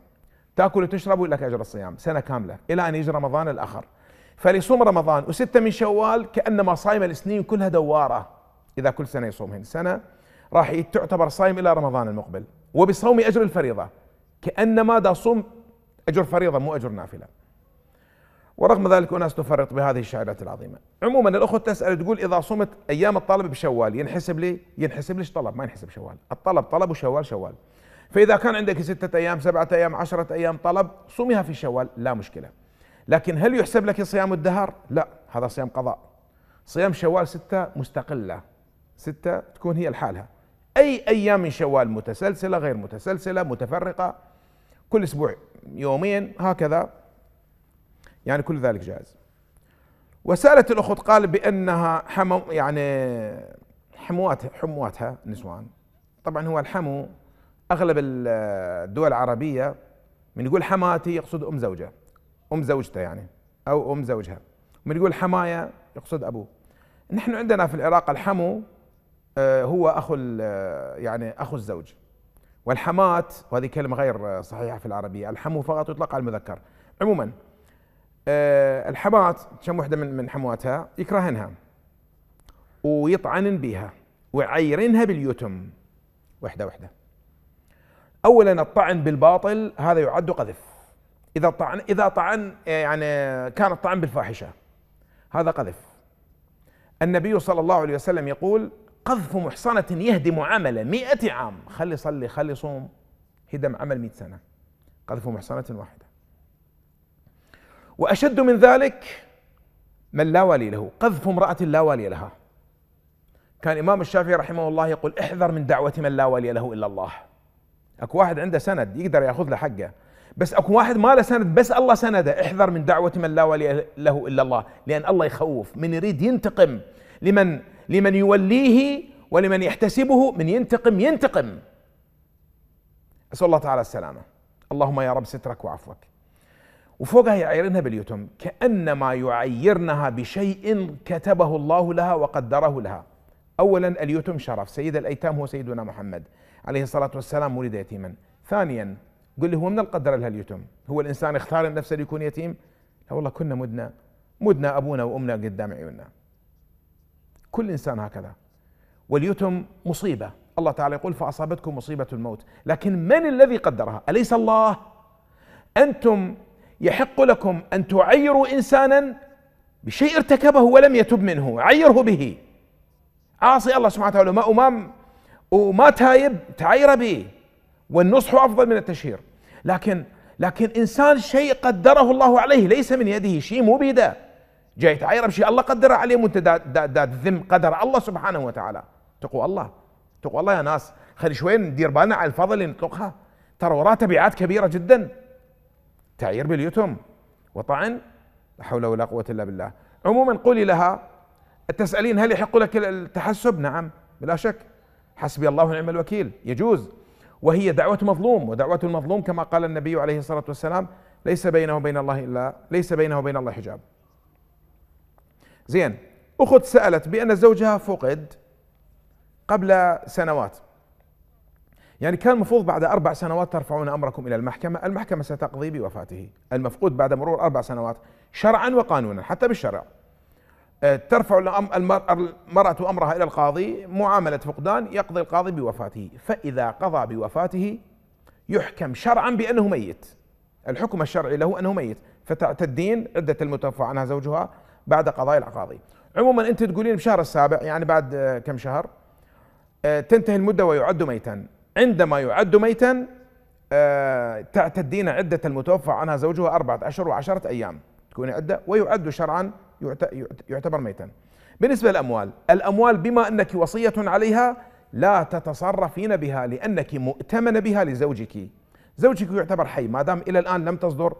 تأكل وتشرب ولك أجر الصيام سنة كاملة إلى أن يجي رمضان الآخر فليصوم رمضان وستة من شوال كأنما صايم السنين كلها دوارة إذا كل سنة يصومهن سنة راح تعتبر صايم إلى رمضان المقبل وبصوم أجر الفريضة كأنما دا صوم أجر فريضة مو أجر نافلة ورغم ذلك أناس تفرط بهذه الشعرات العظيمة عموما الأخت تسأل تقول إذا صمت أيام الطلب بشوال ينحسب لي ينحسب ليش طلب ما ينحسب شوال الطلب طلب وشوال شوال فإذا كان عندك ستة أيام سبعة أيام عشرة أيام طلب صمها في شوال لا مشكلة لكن هل يحسب لك صيام الدهر لا هذا صيام قضاء صيام شوال ستة مستقلة ستة تكون هي لحالها أي أيام من شوال متسلسلة غير متسلسلة متفرقة كل أسبوع يومين هكذا يعني كل ذلك جائز وسالت الاخت قال بانها حمو يعني حمواتها حمواتها النسوان طبعا هو الحمو اغلب الدول العربيه من يقول حماتي يقصد ام زوجه ام زوجته يعني او ام زوجها من يقول حمايه يقصد ابوه نحن عندنا في العراق الحمو آه، هو اخو آه، يعني اخو الزوج والحمات وهذه كلمه غير صحيحه في العربيه الحمو فقط يطلق على المذكر عموما آه، الحمات كم وحده من من حمواتها يكرهنها ويطعنن بها ويعيرنها باليتم وحده وحده اولا الطعن بالباطل هذا يعد قذف اذا طعن اذا طعن آه، يعني كان الطعن بالفاحشه هذا قذف النبي صلى الله عليه وسلم يقول قذف محصنة يهدم عمل مئة عام خلي صلي خلي صوم هدم عمل مئة سنة قذف محصنة واحدة وأشد من ذلك من لا والي له قذف امرأة لا والي لها كان إمام الشافعي رحمه الله يقول احذر من دعوة من لا والي له إلا الله أكو واحد عنده سند يقدر يأخذ له حقه بس أكو واحد ما له سند بس الله سنده احذر من دعوة من لا والي له إلا الله لأن الله يخوف من يريد ينتقم لمن لمن يوليه ولمن يحتسبه من ينتقم ينتقم أسأل الله تعالى السلامة اللهم يا رب سترك وعفوك وفوقها يعيرنها باليتم كأنما يعيرنها بشيء كتبه الله لها وقدره لها أولا اليتم شرف سيد الأيتام هو سيدنا محمد عليه الصلاة والسلام ولد يتيما ثانيا قل لي هو من القدر لها اليتم هو الإنسان اختار نفسه ليكون يتيم لا والله كنا مدنا مدنا أبونا وأمنا قدام عيوننا كل إنسان هكذا واليتم مصيبة الله تعالى يقول فأصابتكم مصيبة الموت لكن من الذي قدرها أليس الله أنتم يحق لكم أن تعيروا إنسانا بشيء ارتكبه ولم يتب منه عيره به عاصي الله سبحانه وتعالى ما أمام وما تايب تعير به والنصح أفضل من التشهير لكن لكن إنسان شيء قدره الله عليه ليس من يده شيء مو بيده جاي تعير بشيء الله قدره عليه وانت ذم قدر الله سبحانه وتعالى تقوى الله تقوى الله يا ناس خلي شوي ندير بالنا على الفضل اللي نطلقها ترى وراه تبعات كبيره جدا تعيير باليتم وطعن لا حول ولا قوة إلا بالله عموما قولي لها تسألين هل يحق لك التحسب نعم بلا شك حسبي الله ونعم الوكيل يجوز وهي دعوة مظلوم ودعوة المظلوم كما قال النبي عليه الصلاة والسلام ليس بينه وبين الله إلا ليس بينه وبين الله حجاب زين أخت سألت بأن زوجها فقد قبل سنوات يعني كان المفروض بعد أربع سنوات ترفعون أمركم إلى المحكمة المحكمة ستقضي بوفاته المفقود بعد مرور أربع سنوات شرعا وقانونا حتى بالشرع آه، ترفع المرأة أمرها إلى القاضي معاملة فقدان يقضي القاضي بوفاته فإذا قضى بوفاته يحكم شرعا بأنه ميت الحكم الشرعي له أنه ميت فتعتدين عدة المتوفى عنها زوجها بعد قضاء القاضي عموما أنت تقولين بشهر السابع يعني بعد آه، كم شهر آه، تنتهي المدة ويعد ميتا عندما يعد ميتا آه، تعتدين عدة المتوفى عنها زوجها أربعة أشهر وعشرة أيام تكون عدة ويعد شرعا يعتبر ميتا بالنسبة للأموال الأموال بما أنك وصية عليها لا تتصرفين بها لأنك مؤتمنة بها لزوجك زوجك يعتبر حي ما دام إلى الآن لم تصدر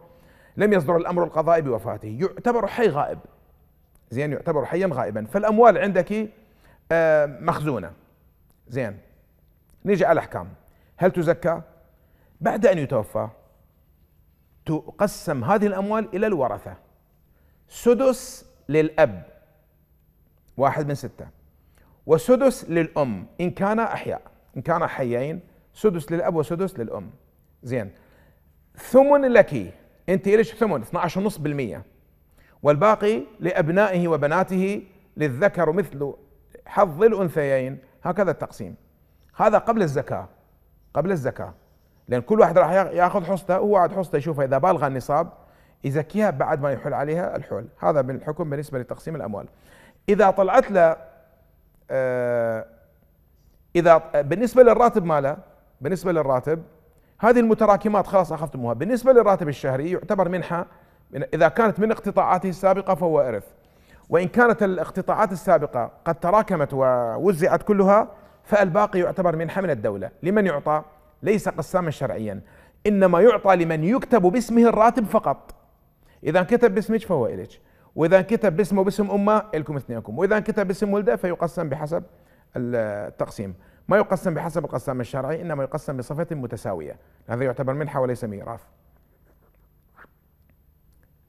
لم يصدر الأمر القضائي بوفاته يعتبر حي غائب زين يعتبر حيا غائبا فالأموال عندك آه، مخزونة زين نيجي على الأحكام هل تزكى؟ بعد أن يتوفى تقسم هذه الأموال إلى الورثة سدس للأب واحد من ستة وسدس للأم إن كان أحياء إن كان حيين سدس للأب وسدس للأم زين ثمن لك أنت ليش ثمن 12.5% والباقي لأبنائه وبناته للذكر مثل حظ الأنثيين هكذا التقسيم هذا قبل الزكاه قبل الزكاه لان كل واحد راح ياخذ حصته هو عاد حصته يشوفها اذا بالغ النصاب يزكيها بعد ما يحل عليها الحول هذا من الحكم بالنسبه لتقسيم الاموال اذا طلعت له آه، اذا بالنسبه للراتب ماله بالنسبه للراتب هذه المتراكمات خلاص اخذتموها بالنسبه للراتب الشهري يعتبر منحه اذا كانت من اقتطاعاته السابقه فهو ارث وان كانت الاقتطاعات السابقه قد تراكمت ووزعت كلها فالباقي يعتبر من حمل الدولة لمن يعطى ليس قساما شرعيا إنما يعطى لمن يكتب باسمه الراتب فقط إذا كتب باسمك فهو إلك وإذا كتب باسمه باسم أمه إلكم اثنينكم وإذا كتب باسم ولده فيقسم بحسب التقسيم ما يقسم بحسب القسام الشرعي إنما يقسم بصفة متساوية هذا يعتبر منحة وليس ميراث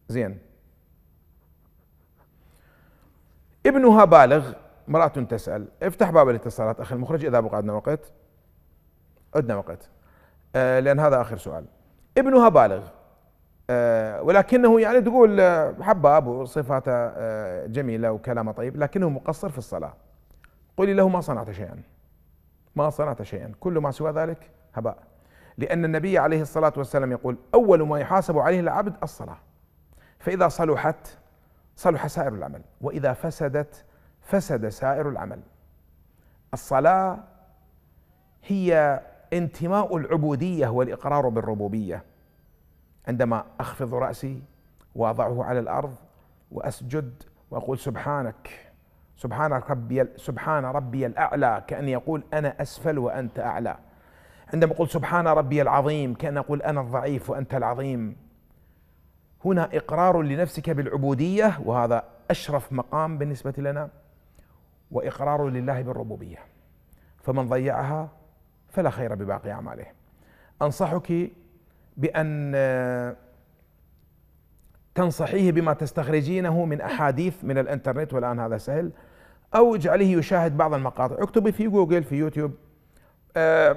زين ابنها بالغ امرأة تسأل افتح باب الاتصالات أخي المخرج إذا بقى عندنا وقت عندنا وقت آه لأن هذا آخر سؤال ابنها بالغ آه ولكنه يعني تقول آه، حباب وصفاته آه جميلة وكلامه طيب لكنه مقصر في الصلاة قولي له ما صنعت شيئا ما صنعت شيئا كل ما سوى ذلك هباء لأن النبي عليه الصلاة والسلام يقول أول ما يحاسب عليه العبد الصلاة فإذا صلحت صلح سائر العمل وإذا فسدت فسد سائر العمل الصلاه هي انتماء العبوديه والاقرار بالربوبيه عندما اخفض راسي واضعه على الارض واسجد واقول سبحانك سبحان ربي سبحان ربي الاعلى كان يقول انا اسفل وانت اعلى عندما اقول سبحان ربي العظيم كان اقول انا الضعيف وانت العظيم هنا اقرار لنفسك بالعبوديه وهذا اشرف مقام بالنسبه لنا وإقرار لله بالربوبيه فمن ضيعها فلا خير بباقي اعماله انصحك بان تنصحيه بما تستخرجينه من احاديث من الانترنت والان هذا سهل او اجعليه يشاهد بعض المقاطع اكتبي في جوجل في يوتيوب آه،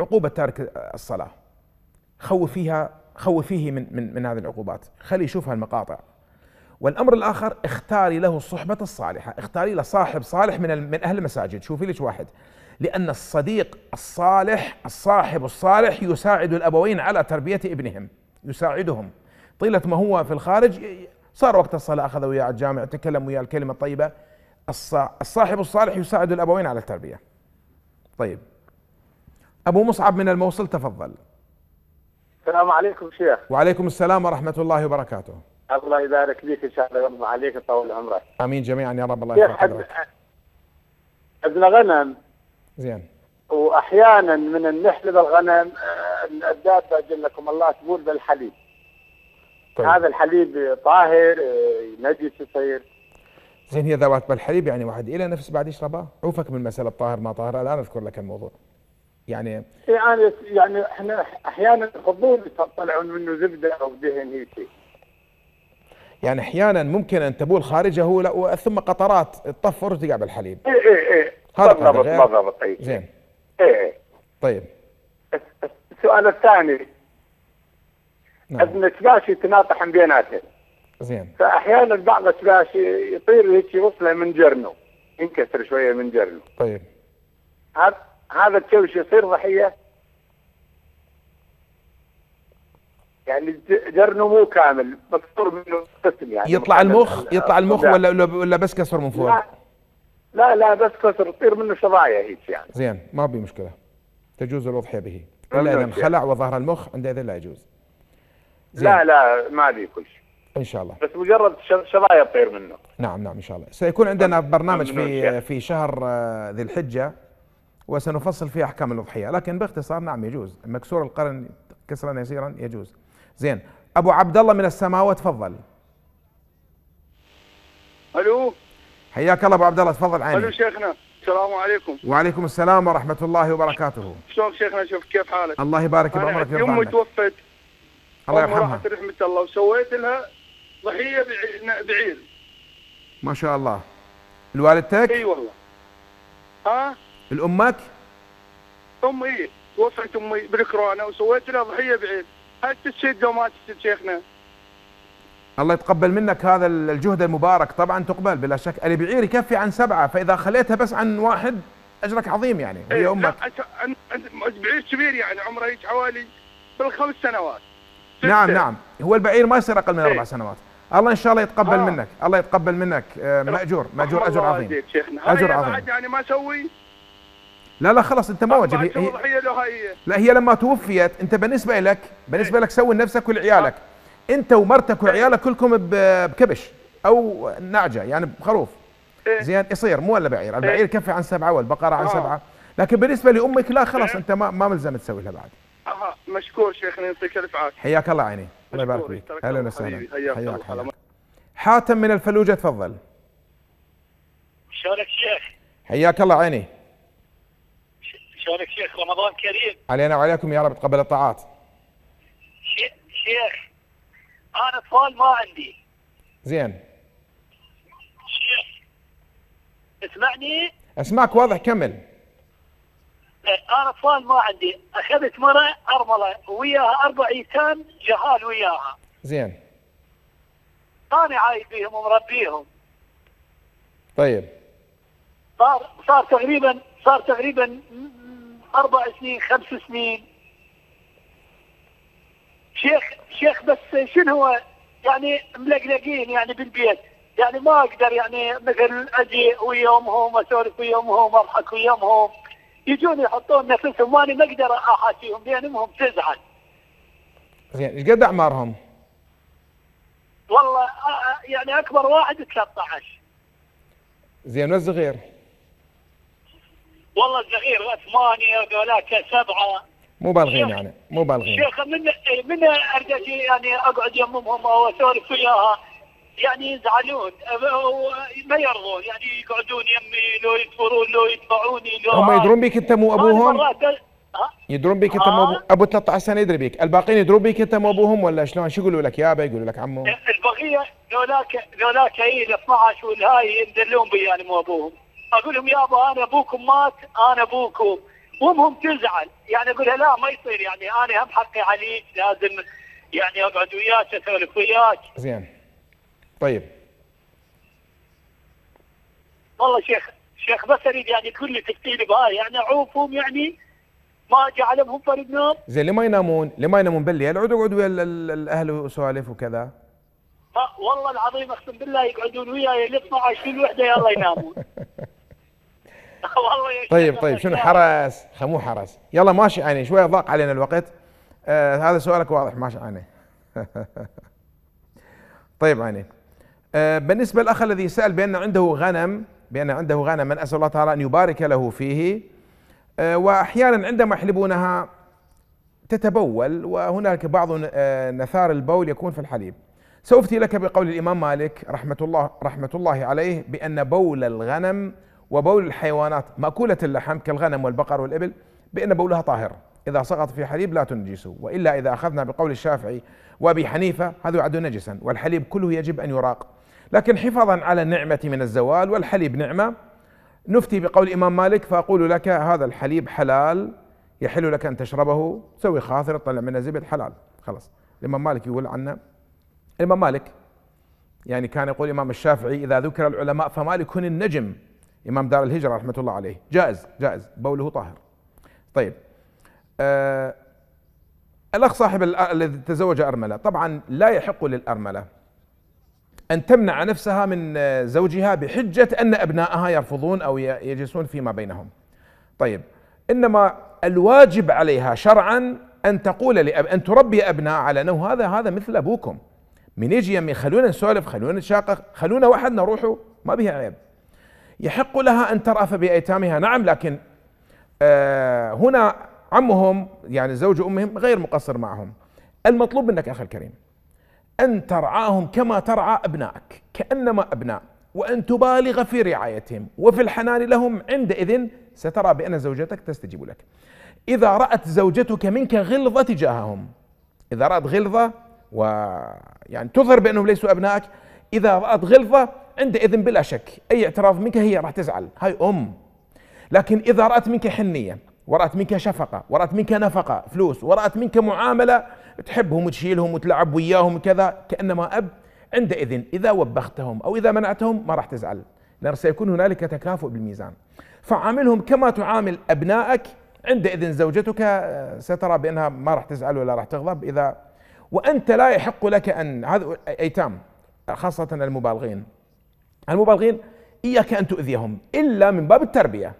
عقوبه تارك الصلاه خوفيها خوفيه من من من هذه العقوبات خليه يشوف هالمقاطع والامر الاخر اختاري له الصحبه الصالحه اختاري له صاحب صالح من من اهل المساجد شوفي لك واحد لان الصديق الصالح الصاحب الصالح يساعد الابوين على تربيه ابنهم يساعدهم طيله ما هو في الخارج صار وقت الصلاه اخذ وياه على الجامع تكلم وياه الكلمه الطيبه الصاحب الصالح يساعد الابوين على التربيه طيب ابو مصعب من الموصل تفضل السلام عليكم شيخ وعليكم السلام ورحمه الله وبركاته الله يبارك فيك ان شاء الله يرضى عليك ويطول عمرك امين جميعا يا رب الله يحفظك حد... عندنا غنم زين واحيانا من نحلب الغنم الدابه اجلكم الله تقول بالحليب طيب. هذا الحليب طاهر آه، نجس يصير زين هي ذوات بالحليب يعني واحد إلى نفس بعد يشربها عوفك من مسألة طاهر ما طاهر الآن أذكر لك الموضوع يعني يعني يعني احنا احيانا الفضول يطلعون منه زبده او دهن هيك يعني احيانا ممكن ان تبول خارجه هو ثم قطرات تطفر وتقع بالحليب اي اي اي هذا بالضبط بالضبط اي زين اي إيه. طيب السؤال الثاني نعم. ابن شباش يتناطح بيناتهم زين فاحيانا بعض الشباش يطير هيك وصله من جرنه ينكسر شويه من جرنه طيب هذا هذا التوش يصير ضحيه يعني جر نمو كامل مكسور منه قسم يعني يطلع المخ يطلع المخ ولا ولا بس كسر من فوق؟ لا لا, لا بس كسر تطير منه شظايا هيك يعني زين ما في مشكله تجوز الاضحيه به الا اذا انخلع وظهر المخ عندئذ لا يجوز زين. لا لا ما لي كل شيء ان شاء الله بس مجرد شظايا تطير منه نعم نعم ان شاء الله سيكون عندنا نعم. برنامج نعم، في نعم، في شهر آه، ذي الحجه وسنفصل فيه احكام الاضحيه لكن باختصار نعم يجوز مكسور القرن كسرا يسيرا يجوز زين ابو عبد الله من السماوه تفضل الو حياك الله ابو عبد الله تفضل عيني الو شيخنا السلام عليكم وعليكم السلام ورحمه الله وبركاته شلون شيخنا شوف كيف حالك الله يبارك بعمرك يا امي توفت الله يرحمها راحت رحمه الله وسويت لها ضحيه بعير ما شاء الله الوالدتك اي والله ها الامك امي توفت امي بالكورونا وسويت لها ضحيه بعيد هسه تستشهد لو ما شيخنا الله يتقبل منك هذا الجهد المبارك طبعا تقبل بلا شك اللي بعير يكفي عن سبعة فإذا خليتها بس عن واحد أجرك عظيم يعني هي إيه أمك بعير كبير يعني عمره هيك حوالي بالخمس سنوات نعم نعم هو البعير ما يصير أقل من إيه أربع سنوات الله ان شاء الله يتقبل آه. منك الله يتقبل منك آه، ماجور ماجور اجر عظيم اجر عظيم يعني ما اسوي لا لا خلاص انت واجب هي, هي لا هي لما توفيت انت بالنسبه لك بالنسبه لك سوي لنفسك ولعيالك آه. انت ومرتك وعيالك كلكم بكبش او نعجه يعني بخروف إيه. زين يصير مو ولا بعير إيه. البعير كفي عن سبعه والبقره عن آه. سبعه لكن بالنسبه لامك لا خلاص إيه. انت ما ما ملزم تسوي لها بعد آه، مشكور شيخنا يعطيك الف عافيه حياك الله عيني الله يبارك فيك اهلا وسهلا حياك الله حاتم من الفلوجه تفضل شلونك شيخ حياك الله عيني شلونك شيخ رمضان كريم علينا وعليكم يا رب تقبل الطاعات شيخ انا اطفال ما عندي زين شيخ اسمعني اسمعك واضح كمل إيه، انا اطفال ما عندي اخذت مره ارمله وياها اربع ايتام جهال وياها زين انا عايش بيهم ومربيهم طيب صار صار تقريبا صار تقريبا اربع سنين خمس سنين شيخ شيخ بس شنو هو يعني ملقلقين يعني بالبيت يعني ما اقدر يعني مثل اجي ويومهم اسولف ويومهم اضحك ويومهم يجون يحطون نفسهم وانا ما اقدر احاكيهم لان امهم تزعل. زين ايش قد اعمارهم؟ والله آه، آه، يعني اكبر واحد 13 زين والصغير؟ والله الزغير لا ثمانية ولا سبعة مو بالغين يعني مو بالغين شيخ من إيه، من ارجع يعني اقعد يمهم واسولف وياها يعني يزعلون ما يرضون يعني يقعدون يمي لو يدفرون لو يتبعوني لو هم يدرون بك انت مو ابوهم؟ يدرون بك انت مو ابو 13 سنه يدري بك، الباقيين يدرون بك انت مو ابوهم ولا شلون؟ شو يقولوا لك يابا يقولوا لك عمو؟ البقيه ذولاك ذولاك اي ال 12 والهاي يدلون بي يعني مو ابوهم. اقول لهم يابا انا ابوكم مات انا ابوكم وهم تزعل يعني اقول لها لا ما يصير يعني انا هم حقي عليك لازم يعني اقعد وياك اسولف وياك زين طيب والله شيخ شيخ بس اريد يعني كل تفصيل بهاي يعني اعوفهم يعني ما جعلهم فرد نوم زين ليه ما ينامون ليه ما ينامون بالليل اقعدوا اقعدوا ويا الاهل وسوالف وكذا والله العظيم اقسم بالله يقعدون وياي ل 12 وحده يلا ينامون والله طيب طيب شنو حرس مو حرس يلا ماشي عيني شويه ضاق علينا الوقت آه هذا سؤالك واضح ماشي عيني طيب عيني آه بالنسبه للاخ الذي سال بان عنده غنم بان عنده غنم من اسال الله تعالى ان يبارك له فيه آه واحيانا عندما يحلبونها تتبول وهناك بعض آه، نثار البول يكون في الحليب سأفتي لك بقول الإمام مالك رحمة الله رحمة الله عليه بأن بول الغنم وبول الحيوانات مأكولة اللحم كالغنم والبقر والإبل بأن بولها طاهر إذا سقط في حليب لا تنجسه وإلا إذا أخذنا بقول الشافعي وأبي حنيفة هذا يعد نجسا والحليب كله يجب أن يراق لكن حفاظا على النعمة من الزوال والحليب نعمة نفتي بقول الإمام مالك فأقول لك هذا الحليب حلال يحل لك أن تشربه سوي خاثر طلع منه زبد حلال خلاص الإمام مالك يقول عنه الإمام مالك يعني كان يقول الإمام الشافعي إذا ذكر العلماء فمالك النجم إمام دار الهجرة رحمة الله عليه جائز جائز بوله طاهر طيب آه الأخ صاحب الذي تزوج أرملة طبعا لا يحق للأرملة أن تمنع نفسها من آه، زوجها بحجة أن أبنائها يرفضون أو يجلسون فيما بينهم طيب إنما الواجب عليها شرعا أن تقول لأب أن تربي أبناء على أنه هذا هذا مثل أبوكم من يجي يمي خلونا نسولف خلونا نشاقق خلونا وحدنا روحوا ما بها عيب يحق لها أن ترأف بأيتامها نعم لكن آه، هنا عمهم يعني زوج أمهم غير مقصر معهم المطلوب منك أخي الكريم أن ترعاهم كما ترعى أبنائك كأنما أبناء وأن تبالغ في رعايتهم وفي الحنان لهم عندئذ سترى بأن زوجتك تستجيب لك إذا رأت زوجتك منك غلظة تجاههم إذا رأت غلظة ويعني تظهر بأنهم ليسوا أبنائك إذا رأت غلظة عندئذ بلا شك أي اعتراف منك هي راح تزعل هاي أم لكن إذا رأت منك حنية ورأت منك شفقة ورأت منك نفقة فلوس ورأت منك معاملة تحبهم وتشيلهم وتلعب وياهم كذا كأنما أب عندئذ إذا وبختهم أو إذا منعتهم ما راح تزعل لأن سيكون هنالك تكافؤ بالميزان فعاملهم كما تعامل أبنائك عندئذ زوجتك آه، سترى بأنها ما راح تزعل ولا راح تغضب إذا وأنت لا يحق لك أن هذا أيتام خاصة المبالغين المبالغين إياك أن تؤذيهم إلا من باب التربية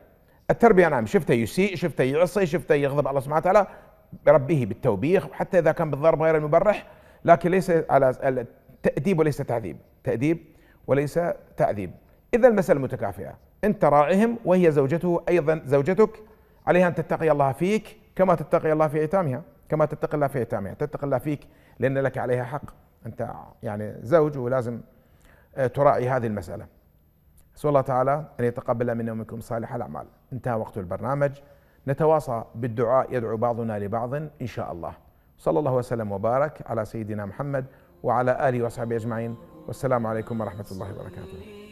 التربية نعم شفته يسيء شفته يعصي شفته يغضب الله سبحانه وتعالى بربيه بالتوبيخ وحتى إذا كان بالضرب غير المبرح لكن ليس على تأديب وليس تعذيب تأديب وليس تعذيب إذا المسألة متكافئة أنت راعهم وهي زوجته أيضا زوجتك عليها أن تتقي الله فيك كما تتقي الله في أيتامها كما تتقي الله في أيتامها تتقي الله فيك لأن لك عليها حق أنت يعني زوج ولازم آه، تراعي هذه المسألة أسأل الله تعالى أن يتقبل منا ومنكم صالح الأعمال انتهى وقت البرنامج نتواصى بالدعاء يدعو بعضنا لبعض إن شاء الله صلى الله وسلم وبارك على سيدنا محمد وعلى آله وصحبه أجمعين والسلام عليكم ورحمة الله وبركاته